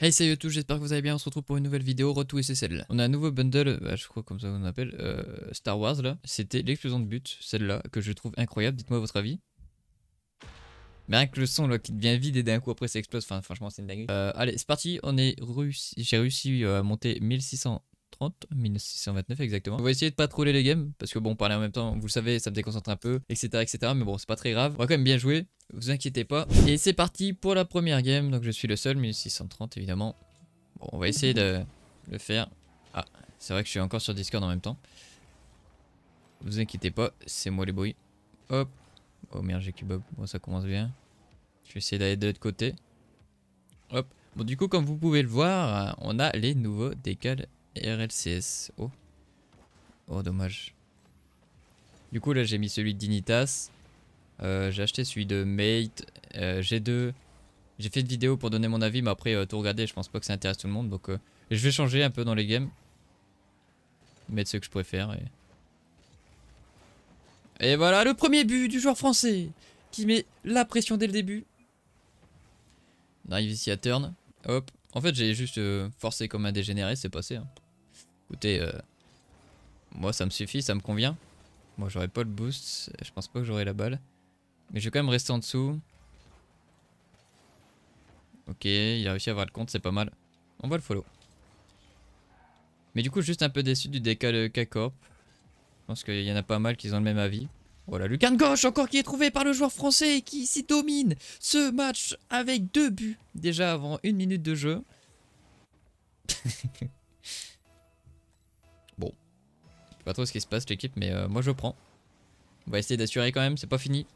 Hey salut à j'espère que vous allez bien, on se retrouve pour une nouvelle vidéo, et c'est celle-là. On a un nouveau bundle, euh, je crois comme ça on appelle, euh, Star Wars là. C'était l'explosion de but, celle-là, que je trouve incroyable, dites-moi votre avis. Mais rien que le son là qui devient vide et d'un coup après ça explose, enfin franchement c'est une dingue. Euh, allez c'est parti, on est j'ai réussi à monter 1600 1629 exactement. On va essayer de pas troller les games, parce que bon, parler en même temps, vous le savez, ça me déconcentre un peu, etc. etc. mais bon, c'est pas très grave. On va quand même bien jouer, vous inquiétez pas. Et c'est parti pour la première game, donc je suis le seul, 1630 évidemment. Bon, on va essayer de le faire. Ah, c'est vrai que je suis encore sur Discord en même temps. Vous inquiétez pas, c'est moi les bruits. Hop. Oh merde, j'ai cube Bon, ça commence bien. Je vais essayer d'aller de l'autre côté. Hop. Bon, du coup, comme vous pouvez le voir, on a les nouveaux décals RLCS. Oh. Oh, dommage. Du coup, là, j'ai mis celui de Dignitas. Euh, j'ai acheté celui de Mate. Euh, G2. J'ai fait une vidéo pour donner mon avis, mais après, euh, tout regarder, je pense pas que ça intéresse tout le monde. Donc, je vais changer un peu dans les games. Mettre ceux que je préfère. Et... et voilà, le premier but du joueur français qui met la pression dès le début. On arrive ici à turn. Hop. En fait, j'ai juste forcé comme un dégénéré, c'est passé. Hein. Écoutez, euh, moi ça me suffit, ça me convient. Moi j'aurais pas le boost, je pense pas que j'aurai la balle. Mais je vais quand même rester en dessous. Ok, il a réussi à avoir le compte, c'est pas mal. On va le follow. Mais du coup, juste un peu déçu du décal de K-Corp. Je pense qu'il y en a pas mal qui ont le même avis. Voilà, oh Lucas de gauche encore qui est trouvé par le joueur français qui s'y domine ce match avec deux buts déjà avant une minute de jeu. pas trop ce qui se passe l'équipe, mais euh, moi je prends. On va essayer d'assurer quand même, c'est pas fini.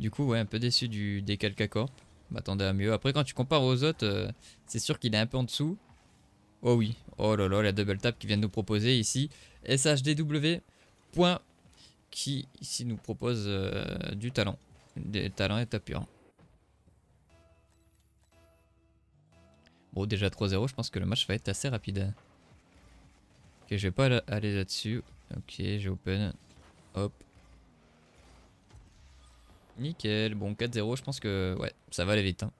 Du coup, ouais, un peu déçu du à corps M'attendais à mieux. Après, quand tu compares aux autres, euh, c'est sûr qu'il est un peu en dessous. Oh oui, oh là là, la double tape qui vient de nous proposer ici. SHDW. Point qui ici nous propose euh, du talent. Des talents et tapure. Bon, déjà 3-0, je pense que le match va être assez rapide. Ok, je vais pas aller là-dessus. Ok, j'ai open. Hop. Nickel. Bon, 4-0, je pense que ouais, ça va aller vite. Hein.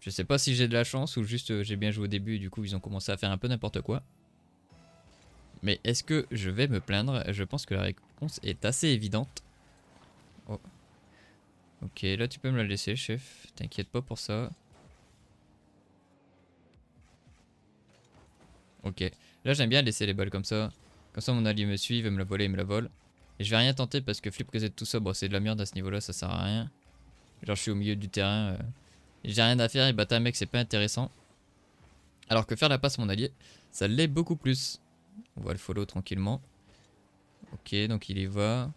Je sais pas si j'ai de la chance ou juste euh, j'ai bien joué au début et du coup ils ont commencé à faire un peu n'importe quoi. Mais est-ce que je vais me plaindre Je pense que la réponse est assez évidente. Oh. Ok, là tu peux me la laisser chef, t'inquiète pas pour ça. Ok. Là, j'aime bien laisser les balles comme ça. Comme ça, mon allié me suit, il veut me la voler, il me la vole. Et je vais rien tenter parce que flip que c'est tout ça, c'est de la merde à ce niveau-là, ça sert à rien. Genre, je suis au milieu du terrain. Euh, j'ai rien à faire et battre un mec, c'est pas intéressant. Alors que faire la passe, mon allié, ça l'est beaucoup plus. On va le follow tranquillement. Ok, donc il y va.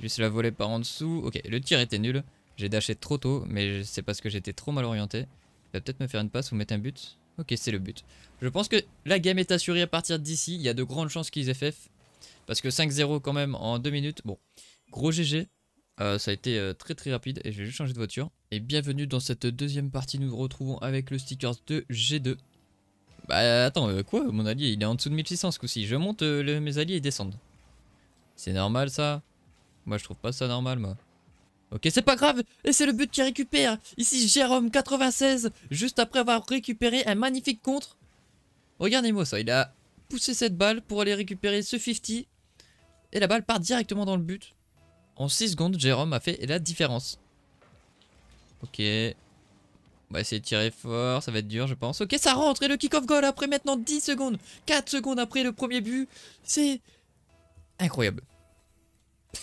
Juste la voler par en dessous. Ok, le tir était nul. J'ai dashé trop tôt, mais c'est parce que j'étais trop mal orienté. Il va peut-être me faire une passe ou mettre un but. Ok, c'est le but. Je pense que la game est assurée à partir d'ici. Il y a de grandes chances qu'ils FF. Parce que 5-0 quand même en 2 minutes. Bon, gros GG. Euh, ça a été euh, très très rapide et je vais juste changer de voiture. Et bienvenue dans cette deuxième partie. Nous nous retrouvons avec le stickers de G2. Bah attends, euh, quoi Mon allié, il est en dessous de 1600 ce coup-ci. Je monte, mes alliés et descendent. C'est normal ça Moi je trouve pas ça normal moi. Ok, c'est pas grave, et c'est le but qui récupère. Ici, Jérôme96, juste après avoir récupéré un magnifique contre. Regardez-moi ça, il a poussé cette balle pour aller récupérer ce 50. Et la balle part directement dans le but. En 6 secondes, Jérôme a fait la différence. Ok. On va essayer de tirer fort, ça va être dur je pense. Ok, ça rentre et le kick-off goal après maintenant 10 secondes. 4 secondes après le premier but. C'est incroyable.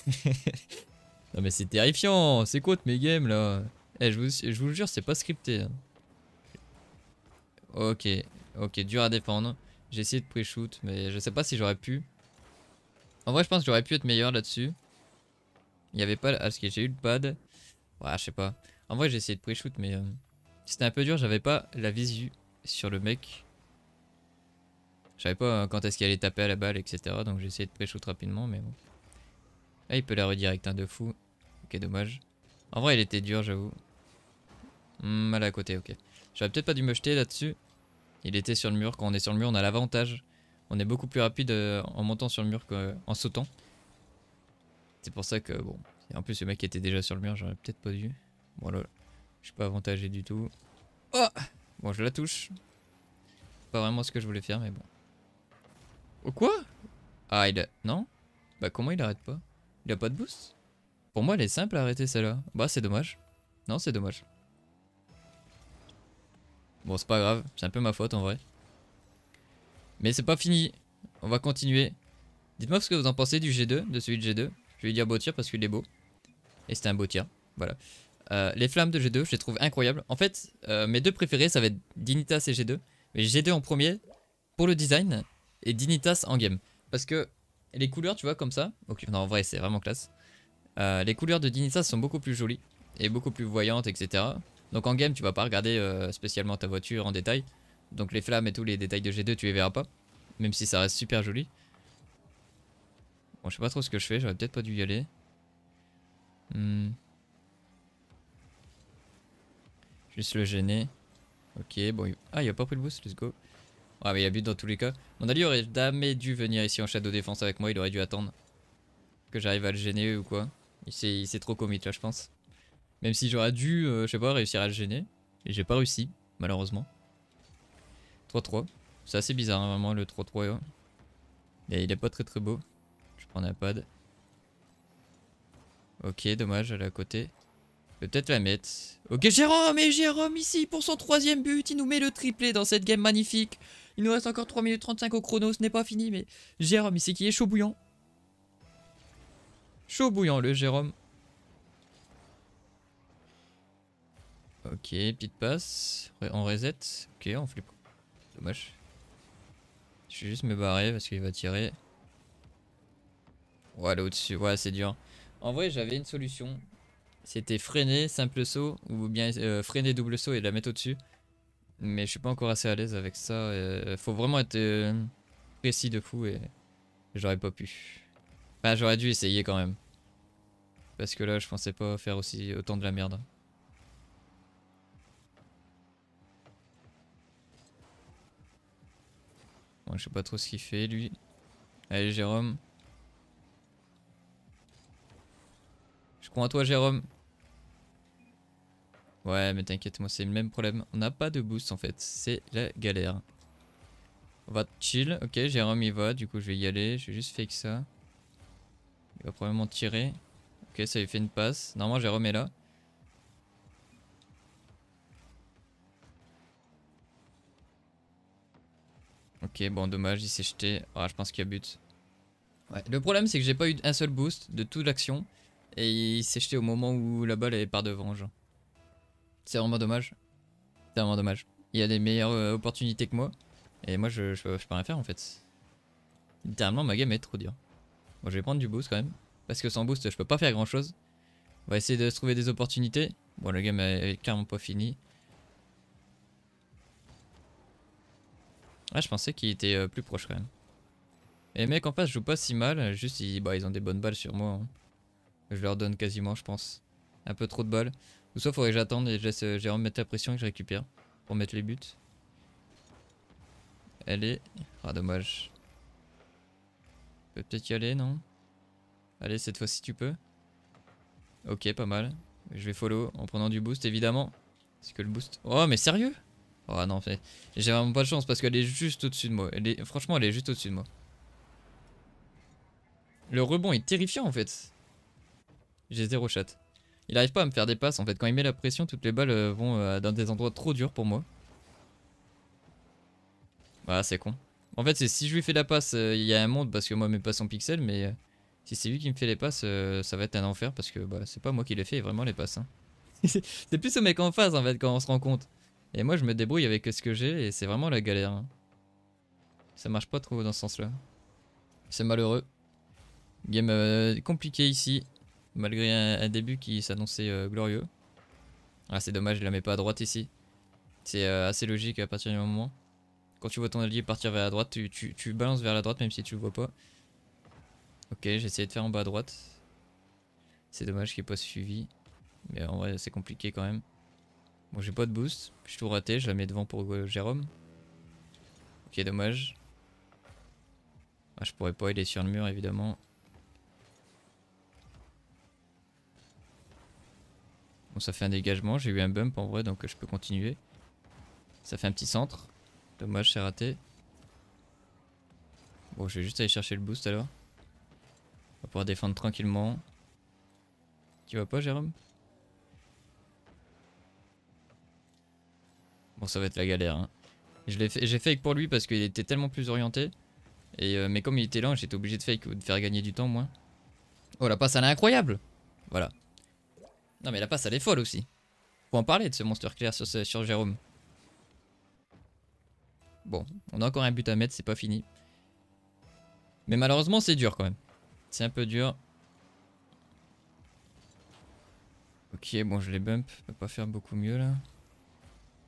Non mais c'est terrifiant, c'est quoi mes games là Eh je vous, je vous jure c'est pas scripté. Hein. Ok, ok, dur à défendre. J'ai essayé de pre shoot mais je sais pas si j'aurais pu. En vrai je pense que j'aurais pu être meilleur là-dessus. Il y avait pas... Ah, ce que j'ai eu le pad. Ouais je sais pas. En vrai j'ai essayé de pre shoot mais euh, c'était un peu dur, j'avais pas la visu sur le mec. Je savais pas euh, quand est-ce qu'il allait taper à la balle etc donc j'ai essayé de pre shoot rapidement mais bon. Ah, il peut la redirect, un hein, de fou. Ok, dommage. En vrai, il était dur, j'avoue. Hmm, mal à côté, ok. J'aurais peut-être pas dû me jeter là-dessus. Il était sur le mur. Quand on est sur le mur, on a l'avantage. On est beaucoup plus rapide euh, en montant sur le mur qu'en sautant. C'est pour ça que, bon. En plus, le mec était déjà sur le mur, j'aurais peut-être pas dû. Bon, là, je suis pas avantagé du tout. Oh Bon, je la touche. Pas vraiment ce que je voulais faire, mais bon. Oh, quoi Ah, il a... Non Bah, comment il arrête pas il a pas de boost Pour moi, elle est simple à arrêter celle-là. Bah, c'est dommage. Non, c'est dommage. Bon, c'est pas grave. C'est un peu ma faute en vrai. Mais c'est pas fini. On va continuer. Dites-moi ce que vous en pensez du G2, de celui de G2. Je vais lui dire beau tir parce qu'il est beau. Et c'était un beau tir. Voilà. Euh, les flammes de G2, je les trouve incroyables. En fait, euh, mes deux préférés, ça va être Dignitas et G2. Mais G2 en premier pour le design et Dignitas en game. Parce que les couleurs, tu vois, comme ça. Ok Non, en vrai, c'est vraiment classe. Euh, les couleurs de Dinissa sont beaucoup plus jolies et beaucoup plus voyantes, etc. Donc en game, tu vas pas regarder euh, spécialement ta voiture en détail. Donc les flammes et tous les détails de G2, tu les verras pas. Même si ça reste super joli. Bon, je sais pas trop ce que je fais, j'aurais peut-être pas dû y aller. Hmm. Juste le gêner. Ok, bon. Ah, il a pas pris le boost, let's go. Ouais, ah, mais il a but dans tous les cas. Mon allié aurait jamais dû venir ici en shadow défense avec moi. Il aurait dû attendre que j'arrive à le gêner ou quoi. Il s'est trop commit là, je pense. Même si j'aurais dû, euh, je sais pas, réussir à le gêner. Et j'ai pas réussi, malheureusement. 3-3. C'est assez bizarre, hein, vraiment, le 3-3. Hein. il est pas très très beau. Je prends un pad. Ok, dommage, elle est à côté. Peut-être la mettre. Ok, Jérôme, et Jérôme ici pour son troisième but. Il nous met le triplé dans cette game magnifique. Il nous reste encore 3 minutes 35 au chrono. Ce n'est pas fini, mais Jérôme, sait qui est chaud bouillant. Chaud bouillant, le Jérôme. Ok, pit passe. On reset. Ok, on flip. Dommage. Je vais juste me barrer parce qu'il va tirer. Voilà, au-dessus. Ouais, c'est dur. En vrai, j'avais une solution. C'était freiner, simple saut, ou bien euh, freiner, double saut et la mettre au-dessus. Mais je suis pas encore assez à l'aise avec ça. Euh, faut vraiment être euh, précis de fou et j'aurais pas pu. Enfin, j'aurais dû essayer quand même. Parce que là, je pensais pas faire aussi autant de la merde. Bon, je sais pas trop ce qu'il fait, lui. Allez, Jérôme. Je crois à toi, Jérôme. Ouais, mais t'inquiète, moi c'est le même problème. On n'a pas de boost en fait, c'est la galère. On va chill, ok, J'ai remis va, du coup je vais y aller, je vais juste fake ça. Il va probablement tirer. Ok, ça lui fait une passe. Normalement j'ai remis là. Ok, bon dommage, il s'est jeté. Ah, je pense qu'il y a but. Ouais, le problème c'est que j'ai pas eu un seul boost de toute l'action. Et il s'est jeté au moment où la balle est par devant, genre. C'est vraiment dommage. C'est vraiment dommage. Il y a des meilleures euh, opportunités que moi. Et moi, je, je, peux rien faire en fait. Littéralement, ma game est trop dure. Bon, je vais prendre du boost quand même. Parce que sans boost, je peux pas faire grand chose. On va essayer de se trouver des opportunités. Bon, la game est clairement pas finie. Ah, je pensais qu'il était euh, plus proche quand même. Et mec en face joue pas si mal. Juste, ils, bah, ils ont des bonnes balles sur moi. Hein. Je leur donne quasiment, je pense. Un peu trop de balles. Ou soit faudrait que j'attende et je laisse euh, mettre la pression que je récupère pour mettre les buts. est... Ah dommage. peut-être y aller, non Allez, cette fois-ci tu peux. Ok, pas mal. Je vais follow en prenant du boost, évidemment. C'est que le boost... Oh, mais sérieux Oh non, j'ai vraiment pas de chance parce qu'elle est juste au-dessus de moi. Elle Franchement, elle est juste au-dessus de moi. Le rebond est terrifiant en fait. J'ai zéro chat. Il arrive pas à me faire des passes en fait. Quand il met la pression, toutes les balles euh, vont euh, dans des endroits trop durs pour moi. Voilà, c'est con. En fait, si je lui fais la passe, euh, il y a un monde parce que moi, mes pas son pixel mais si c'est lui qui me fait les passes, ça va être un enfer parce que bah, c'est pas moi qui les fais vraiment les passes. Hein. c'est plus ce mec en face en fait quand on se rend compte. Et moi, je me débrouille avec ce que j'ai et c'est vraiment la galère. Hein. Ça marche pas trop dans ce sens-là. C'est malheureux. Game compliqué ici. Malgré un, début qui s'annonçait euh, glorieux. Ah c'est dommage, il la met pas à droite ici. C'est euh, assez logique à partir du moment. Quand tu vois ton allié partir vers la droite, tu, tu, balances vers la droite même si tu le vois pas. Ok, j'ai essayé de faire en bas à droite. C'est dommage qu'il n'ait pas suivi. Mais en vrai, c'est compliqué quand même. Bon, j'ai pas de boost. Je suis tout raté. Je la mets devant pour euh, Jérôme. Ok, dommage. Ah, je pourrais pas, aller sur le mur évidemment. Bon, ça fait un dégagement. J'ai eu un bump en vrai, donc euh, je peux continuer. Ça fait un petit centre. Dommage, c'est raté. Bon, je vais juste aller chercher le boost alors. On va pouvoir défendre tranquillement. Tu vas pas, Jérôme Bon, ça va être la galère. Hein. J'ai fait, fake pour lui parce qu'il était tellement plus orienté. Et euh, mais comme il était lent, j'étais obligé de fake, de faire gagner du temps, moi. Oh, la passe, elle est incroyable Voilà. Non mais la passe elle est folle aussi. Faut en parler de ce monstre clair sur, Jérôme. Bon, on a encore un but à mettre, c'est pas fini. Mais malheureusement c'est dur quand même. C'est un peu dur. Ok, bon je les bump, je peux pas faire beaucoup mieux là.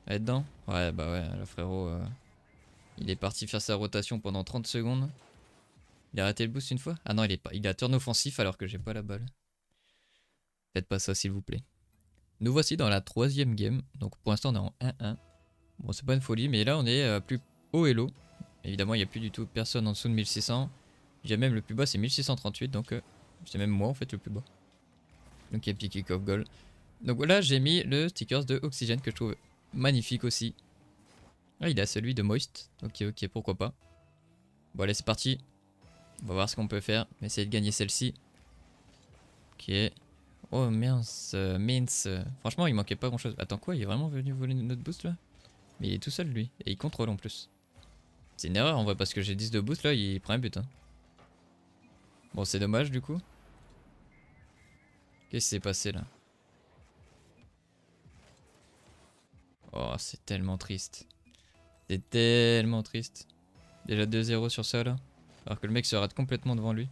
Elle est dedans Ouais bah ouais, le frérot... Euh, il est parti faire sa rotation pendant 30 secondes. Il a raté le boost une fois Ah non, il est pas. Il a turn offensif alors que j'ai pas la balle. Faites pas ça s'il vous plaît. Nous voici dans la troisième game. Donc pour l'instant on est en 1-1. Bon c'est pas une folie mais là on est euh, plus haut et low. Évidemment il n'y a plus du tout personne en dessous de 1600. J'ai même le plus bas c'est 1638 donc euh, c'est même moi en fait le plus bas. Donc il y a petit kick off goal. Donc voilà j'ai mis le stickers de oxygène que je trouve magnifique aussi. Ah il a celui de Moist. Ok ok pourquoi pas. Bon allez c'est parti. On va voir ce qu'on peut faire. On essayer de gagner celle-ci. Ok. Oh mince, euh, mince. Franchement, il manquait pas grand chose. Attends, quoi Il est vraiment venu voler notre boost là Mais il est tout seul lui. Et il contrôle en plus. C'est une erreur en vrai parce que j'ai 10 de boost là, il prend un but. Hein. Bon, c'est dommage du coup. Qu'est-ce qui s'est passé là Oh, c'est tellement triste. C'est tellement triste. Déjà 2-0 sur ça là. Alors que le mec se rate complètement devant lui.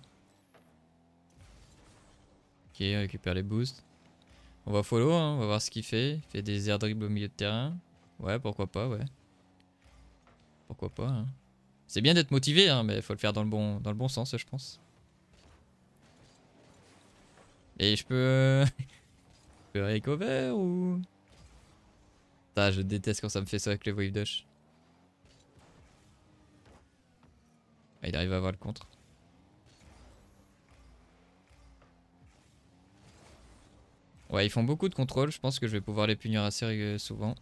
Ok, on récupère les boosts. On va follow, hein, on va voir ce qu'il fait. Il fait des air dribbles au milieu de terrain. Ouais, pourquoi pas, ouais. Pourquoi pas, hein. C'est bien d'être motivé, hein, mais il faut le faire dans le bon, dans le bon sens, je pense. Et je peux... je peux recover ou... Putain, je déteste quand ça me fait ça avec les wave ah, il arrive à avoir le contre. Ouais, ils font beaucoup de contrôles. Je pense que je vais pouvoir les punir assez souvent.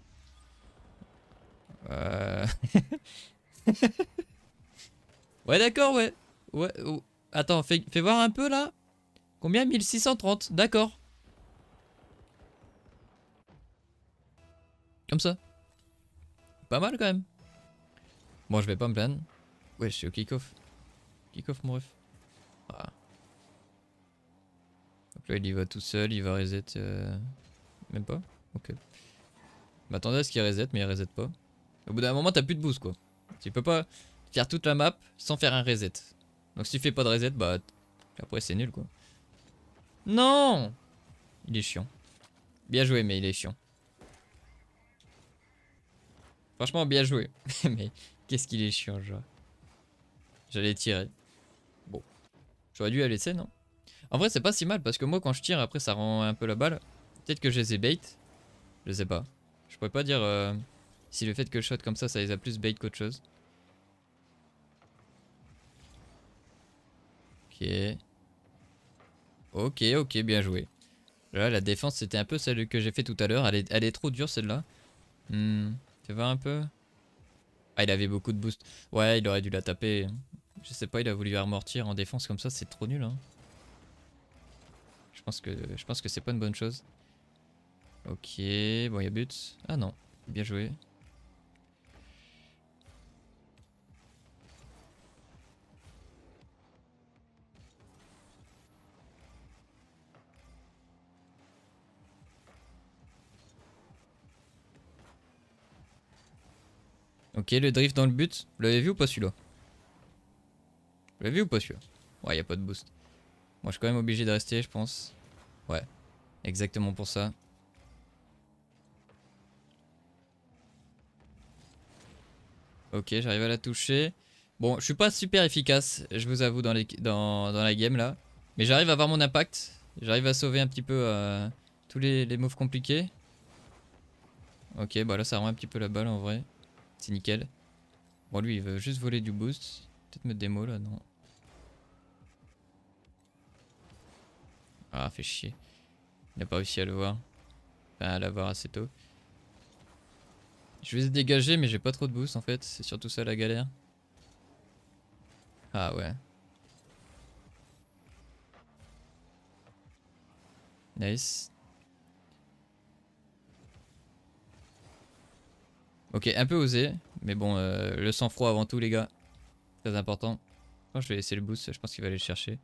Euh. ouais, d'accord, ouais. ouais Attends, fais, fais, voir un peu, là. Combien 1630, d'accord. Comme ça. Pas mal, quand même. Bon, je vais pas me plaindre. Ouais, je suis au kick-off. Kick-off, mon ref. Ah. Donc là, il y va tout seul, il va reset. Euh, même pas Ok. M'attendais à ce qu'il reset, mais il reset pas. Au bout d'un moment, t'as plus de boost quoi. Tu peux pas faire toute la map sans faire un reset. Donc si tu fais pas de reset, bah après c'est nul quoi. Non Il est chiant. Bien joué, mais il est chiant. Franchement, bien joué. mais qu'est-ce qu'il est chiant, genre. J'allais tirer. Bon. J'aurais dû aller, c'est non en vrai, c'est pas si mal parce que moi, quand je tire, après, ça rend un peu la balle. Peut-être que je les ai bait. Je sais pas. Je pourrais pas dire euh, si le fait que je shot comme ça, ça les a plus bait qu'autre chose. Ok. Ok, ok, bien joué. Là, la défense, c'était un peu celle que j'ai fait tout à l'heure. Elle est, trop dure, celle-là. Hmm, tu vas un peu Ah, il avait beaucoup de boost. Ouais, il aurait dû la taper. Je sais pas, il a voulu amortir en défense comme ça. C'est trop nul, hein. Je pense que je pense que c'est pas une bonne chose. Ok, bon, il y a but. Ah non, bien joué. Ok, le drift dans le but. Vous l'avez vu ou pas celui-là Vous l'avez vu ou pas celui-là Ouais, il a pas de boost. Moi, je suis quand même obligé de rester, je pense. Ouais, exactement pour ça. Ok, j'arrive à la toucher. Bon, je suis pas super efficace, je vous avoue, dans, la game là. Mais j'arrive à avoir mon impact. J'arrive à sauver un petit peu euh, tous les, les moves compliqués. Ok, bah là ça rend un petit peu la balle en vrai. C'est nickel. Bon, lui il veut juste voler du boost. Peut-être me démo là, non Ah, fait chier. Il n'a pas réussi à le voir. Enfin, à l'avoir assez tôt. Je vais se dégager, mais j'ai pas trop de boost en fait. C'est surtout ça la galère. Ah ouais. Nice. Ok, un peu osé, mais bon, euh, le sang-froid avant tout, les gars. Très important. je vais laisser le boost, je pense qu'il va aller le chercher.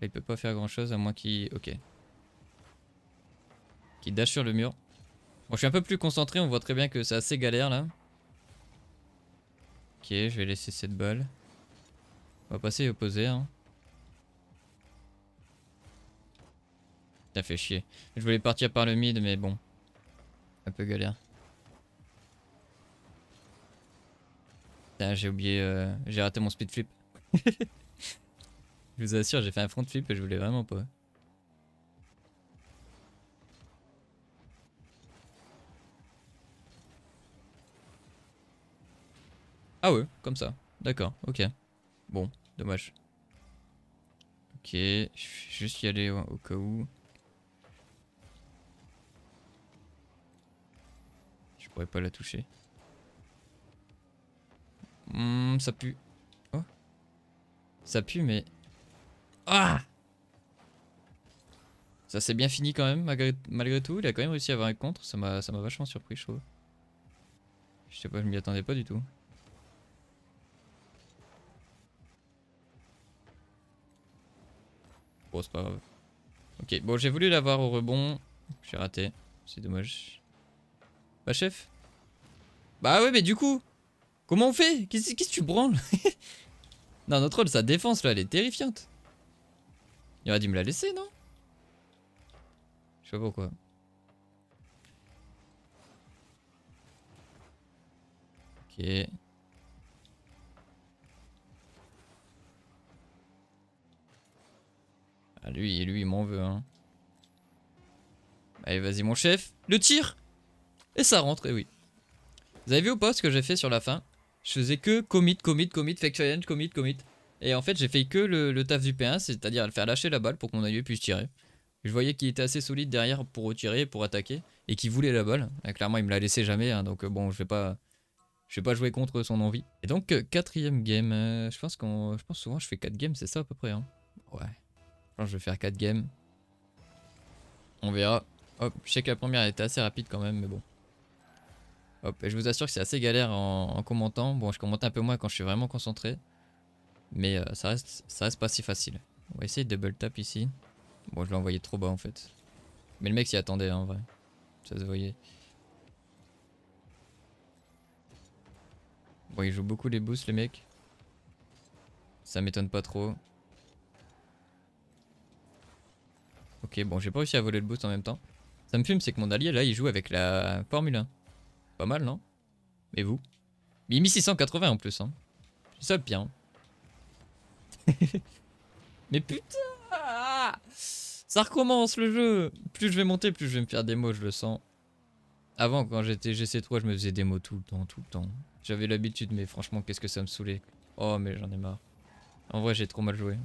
Là, il peut pas faire grand chose à moins qu'il... Ok. Qu'il dash sur le mur. Bon, je suis un peu plus concentré. On voit très bien que c'est assez galère, là. Ok, je vais laisser cette balle. On va passer et opposer, hein. Ça fait chier. Je voulais partir par le mid, mais bon. Un peu galère. J'ai oublié... Euh, j'ai raté mon speed flip. Je vous assure, j'ai fait un front flip et je voulais vraiment pas. Ah ouais, comme ça. D'accord, ok. Bon, dommage. Ok, je vais juste y aller au cas où. Je pourrais pas la toucher. Hmm, ça pue. Oh. Ça pue, mais ah Ça s'est bien fini quand même, malgré, tout. Il a quand même réussi à avoir un contre. Ça m'a vachement surpris, je trouve. Je sais pas, je m'y attendais pas du tout. Bon, c'est pas grave. Ok, bon, j'ai voulu l'avoir au rebond. J'ai raté. C'est dommage. Bah, chef Bah ouais, mais du coup Comment on fait Qu'est-ce que tu branles Non, notre rôle, sa défense, là, elle est terrifiante. Il aurait dû me la laisser, non Je sais pas pourquoi. Ok. Ah, lui, lui, il m'en veut, hein. Allez, vas-y, mon chef. Le tir Et ça rentre, et eh oui. Vous avez vu ou pas ce que j'ai fait sur la fin Je faisais que commit, commit, commit, fake challenge, commit, commit. Et en fait, j'ai fait que le, taf du P1, c'est-à-dire le faire lâcher la balle pour que mon allié puisse tirer. Je voyais qu'il était assez solide derrière pour retirer, pour attaquer, et qu'il voulait la balle. clairement, il me l'a laissé jamais, hein, donc euh, bon, je vais pas, je vais pas jouer contre son envie. Et donc, euh, quatrième game, euh, je pense qu'on, je pense souvent je fais 4 games, c'est ça à peu près. Hein. Ouais, je je vais faire 4 games. On verra. Hop, je sais que la première était assez rapide quand même, mais bon. Hop, et je vous assure que c'est assez galère en, en, commentant. Bon, je commente un peu moins quand je suis vraiment concentré. Mais euh, ça, reste, ça pas si facile. On va essayer de double tap ici. Bon, je l'ai envoyé trop bas en fait. Mais le mec s'y attendait hein, en vrai. Ça se voyait. Bon, il joue beaucoup les boosts, les mecs Ça m'étonne pas trop. Ok, bon, j'ai pas réussi à voler le boost en même temps. Ça me fume, c'est que mon allié, là, il joue avec la Formule 1. Pas mal, non Mais vous Mais il 680 en plus, hein. C'est ça le pire. Hein. Mais putain Ça recommence le jeu Plus je vais monter, plus je vais me faire des mots, je le sens. Avant, quand j'étais GC3, je me faisais des mots tout le temps, tout le temps. J'avais l'habitude, mais franchement, qu'est-ce que ça me saoulait. Oh, mais j'en ai marre. En vrai, j'ai trop mal joué.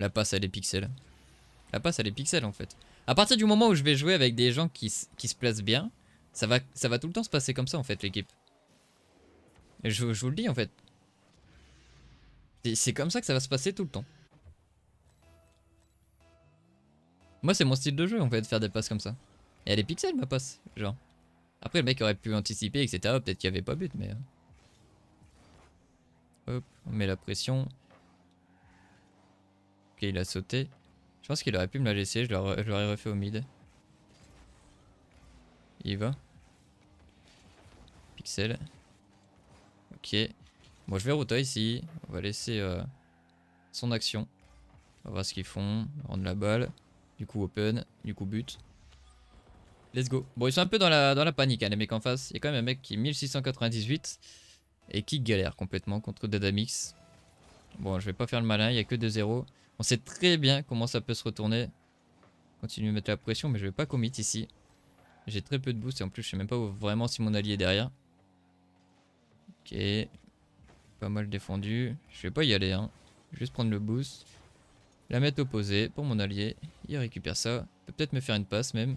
La passe, elle est pixel. La passe, à les pixels en fait. À partir du moment où je vais jouer avec des gens qui, se placent bien, ça va, ça va tout le temps se passer comme ça en fait l'équipe. Je, je vous le dis en fait. C'est comme ça que ça va se passer tout le temps. Moi, c'est mon style de jeu, en fait, de faire des passes comme ça. Et à est pixels ma passe, genre. Après, le mec aurait pu anticiper, etc. Peut-être qu'il n'y avait pas but, mais... Euh. Hop, on met la pression. Ok, il a sauté. Je pense qu'il aurait pu me la laisser, je l'aurais refait au mid. Il va. Pixel. Ok. Bon, je vais router ici. On va laisser euh, son action. On va voir ce qu'ils font. Rendre la balle. Du coup, open. Du coup, but. Let's go. Bon, ils sont un peu dans la, panique, hein, les mecs en face. Il y a quand même un mec qui est 1698 et qui galère complètement contre Dadamix. Bon, je vais pas faire le malin. Il y a que 2-0. On sait très bien comment ça peut se retourner. Continue à mettre la pression, mais je vais pas commit ici. J'ai très peu de boost et en plus je sais même pas vraiment si mon allié est derrière. Ok. Pas mal défendu. Je vais pas y aller. Hein. Juste prendre le boost. La mettre opposée pour mon allié. Il récupère ça. Peut peut-être me faire une passe même.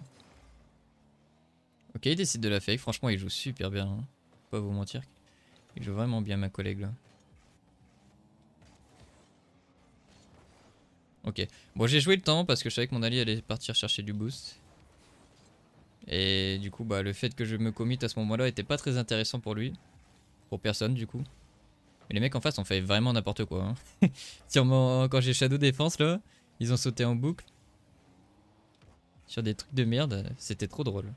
Ok, il décide de la fake. Franchement, il joue super bien. Hein. Pas vous mentir. Il joue vraiment bien ma collègue là. Ok. Bon, j'ai joué le temps parce que je savais que mon allié allait partir chercher du boost. Et du coup, bah, le fait que je me commit à ce moment-là était pas très intéressant pour lui. Pour personne, du coup. Mais les mecs en face ont fait vraiment n'importe quoi. Hein. Sûrement, quand j'ai Shadow Défense, là, ils ont sauté en boucle. Sur des trucs de merde, c'était trop drôle.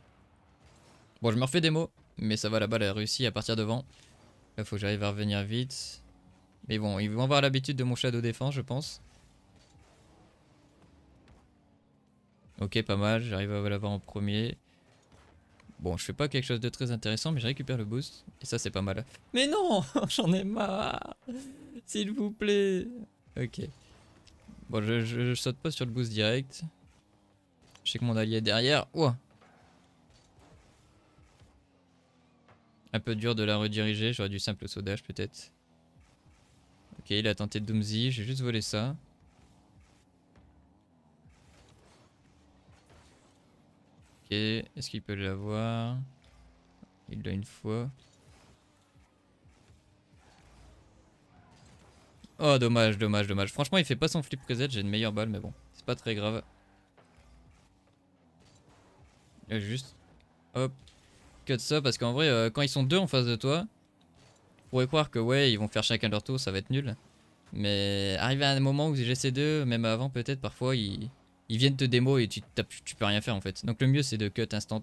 Bon, je me refais des mots, mais ça va, la balle a réussi à partir devant. Là, faut que j'arrive à revenir vite. Mais bon, ils vont avoir l'habitude de mon Shadow Défense, je pense. Ok, pas mal, j'arrive à l'avoir en premier. Bon, je fais pas quelque chose de très intéressant, mais je récupère le boost. Et ça, c'est pas mal. Mais non J'en ai marre S'il vous plaît Ok. Bon, je, saute pas sur le boost direct. Je sais que mon allié est derrière. Ouah Un peu dur de la rediriger, j'aurais du simple saudage peut-être. Ok, il a tenté de Doomsy, j'ai juste volé ça. est-ce qu'il peut l'avoir Il l'a une fois. Oh dommage, dommage, dommage. Franchement il fait pas son flip preset. j'ai une meilleure balle mais bon, c'est pas très grave. Euh, juste, hop, cut ça parce qu'en vrai euh, quand ils sont deux en face de toi, vous pourrait croire que ouais ils vont faire chacun leur tour, ça va être nul. Mais arrivé à un moment où j'ai ces deux, même avant peut-être parfois ils ils viennent te démo et tu, tu peux rien faire en fait. Donc le mieux c'est de cut instant,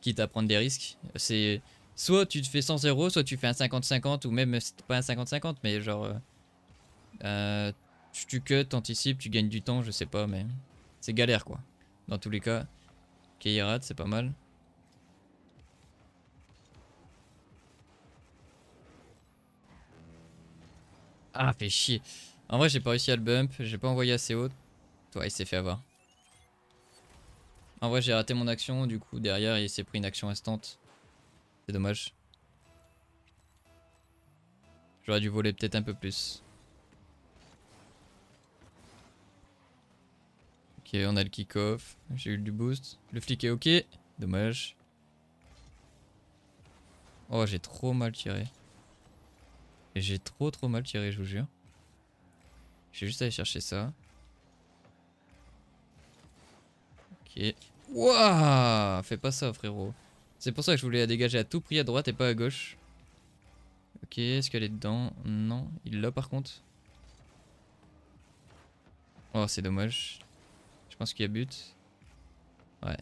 quitte à prendre des risques. C'est soit tu te fais 100 0 soit tu fais un 50-50 ou même pas un 50-50 mais genre tu, euh, euh, tu cut, tu gagnes du temps, je sais pas mais c'est galère quoi. Dans tous les cas, Keirat c'est pas mal. Ah, fait chier. En vrai, j'ai pas réussi à le bump, j'ai pas envoyé assez haut. Toi, il s'est fait avoir. En ah vrai, j'ai raté mon action, du coup, derrière, il s'est pris une action restante. C'est dommage. J'aurais dû voler peut-être un peu plus. Ok, on a le kick-off. J'ai eu du boost. Le flic est ok. Dommage. Oh, j'ai trop mal tiré. Et j'ai trop trop mal tiré, je vous jure. Je vais juste aller chercher ça. Ok. Wouah Fais pas ça, frérot. C'est pour ça que je voulais la dégager à tout prix à droite et pas à gauche. Ok, est-ce qu'elle est dedans Non, il l'a par contre. Oh, c'est dommage. Je pense qu'il y a but. Ouais,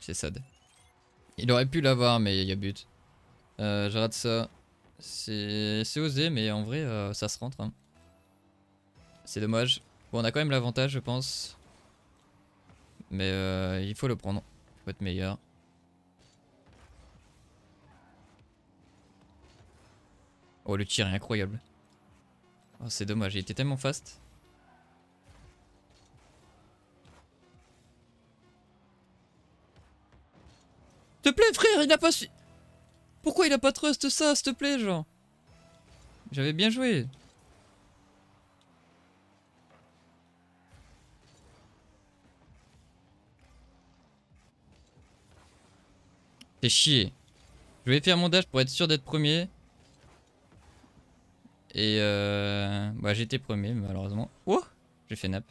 c'est sad. Il aurait pu l'avoir, mais il y a but. Euh, je ça. C'est osé, mais en vrai, euh, ça se rentre. Hein. C'est dommage. Bon, on a quand même l'avantage, je pense. Mais euh, il faut le prendre. Il Faut être meilleur. Oh, le tir est incroyable. Oh, c'est dommage, il était tellement fast. S'il te plaît, frère, il n'a pas su... Pourquoi il a pas trust ça, s'il te plaît, genre J'avais bien joué. chier. Je vais faire mon dash pour être sûr d'être premier. Et euh... Bah j'étais premier malheureusement. ouh J'ai fait nap.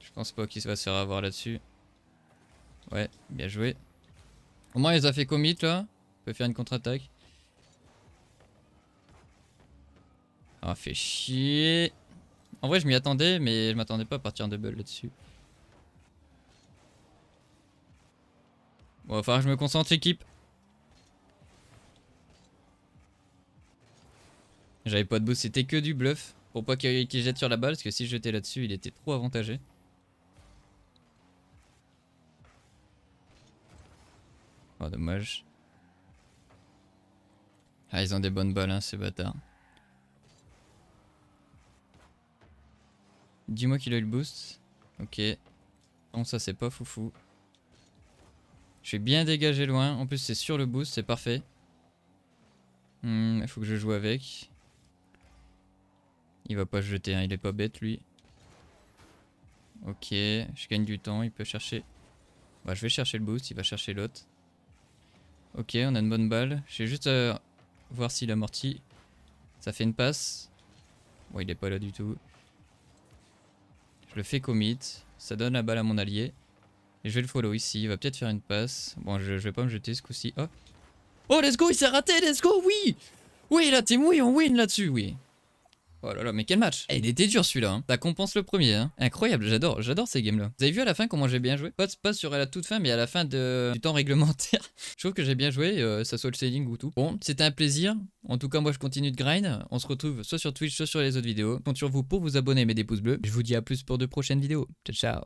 Je pense pas qu'il va se faire avoir là-dessus. Ouais, bien joué. Au moins il a fait commit là. On peut faire une contre-attaque. Ah, fait chier. En vrai, je m'y attendais, mais je m'attendais pas à partir de double là-dessus. Bon, va falloir que je me concentre, équipe. J'avais pas de boost, c'était que du bluff. Pour pas qu'il qui jette sur la balle, parce que si je jetais là-dessus, il était trop avantagé. Oh, dommage. Ah, ils ont des bonnes balles, hein, ces bâtards. Dis-moi qu'il a eu le boost. Ok. Bon ça, c'est pas foufou. Je suis bien dégagé loin. En plus, c'est sur le boost, c'est parfait. Hmm, il faut que je joue avec. Il va pas jeter, hein. il est pas bête lui. Ok, je gagne du temps, il peut chercher. Bah, je vais chercher le boost, il va chercher l'autre. Ok, on a une bonne balle. Je vais juste euh, voir s'il amortit. Ça fait une passe. Bon, il est pas là du tout. Je le fais commit. Ça donne la balle à mon allié je vais le follow ici, il va peut-être faire une passe. Bon, je, vais pas me jeter ce coup-ci. Oh. oh, let's go, il s'est raté, let's go, oui Oui, la team, oui, on win là-dessus, oui. Oh là là, mais quel match eh, Il était dur celui-là, hein. ça compense le premier. Hein. Incroyable, j'adore, j'adore ces games-là. Vous avez vu à la fin comment j'ai bien joué pas, pas sur la toute fin, mais à la fin de... du temps réglementaire. je trouve que j'ai bien joué, euh, ça soit le sailing ou tout. Bon, c'était un plaisir. En tout cas, moi je continue de grind. On se retrouve soit sur Twitch, soit sur les autres vidéos. Je compte sur vous pour vous abonner et mettre des pouces bleus. Je vous dis à plus pour de prochaines vidéos. Ciao, ciao